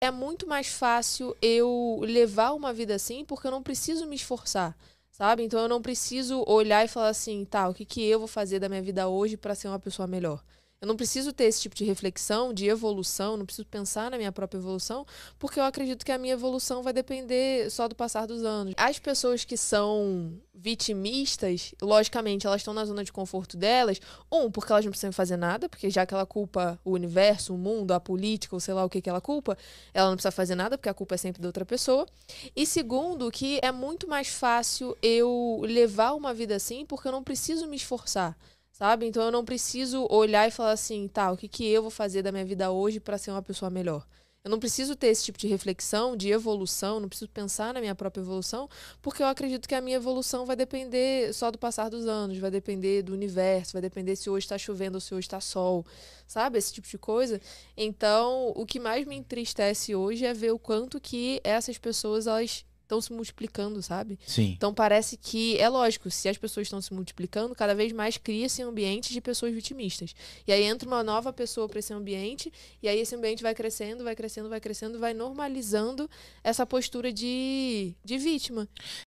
é muito mais fácil eu levar uma vida assim porque eu não preciso me esforçar, sabe? Então eu não preciso olhar e falar assim, tá, o que, que eu vou fazer da minha vida hoje para ser uma pessoa melhor? Eu não preciso ter esse tipo de reflexão, de evolução, não preciso pensar na minha própria evolução, porque eu acredito que a minha evolução vai depender só do passar dos anos. As pessoas que são vitimistas, logicamente, elas estão na zona de conforto delas, um, porque elas não precisam fazer nada, porque já que ela culpa o universo, o mundo, a política, ou sei lá o que que ela culpa, ela não precisa fazer nada, porque a culpa é sempre da outra pessoa. E segundo, que é muito mais fácil eu levar uma vida assim, porque eu não preciso me esforçar sabe? Então eu não preciso olhar e falar assim, tá, o que, que eu vou fazer da minha vida hoje para ser uma pessoa melhor? Eu não preciso ter esse tipo de reflexão, de evolução, não preciso pensar na minha própria evolução, porque eu acredito que a minha evolução vai depender só do passar dos anos, vai depender do universo, vai depender se hoje está chovendo ou se hoje está sol, sabe? Esse tipo de coisa. Então, o que mais me entristece hoje é ver o quanto que essas pessoas elas estão se multiplicando, sabe? Sim. Então parece que é lógico, se as pessoas estão se multiplicando, cada vez mais cria-se ambientes de pessoas vitimistas. E aí entra uma nova pessoa para esse ambiente, e aí esse ambiente vai crescendo, vai crescendo, vai crescendo, vai normalizando essa postura de, de vítima.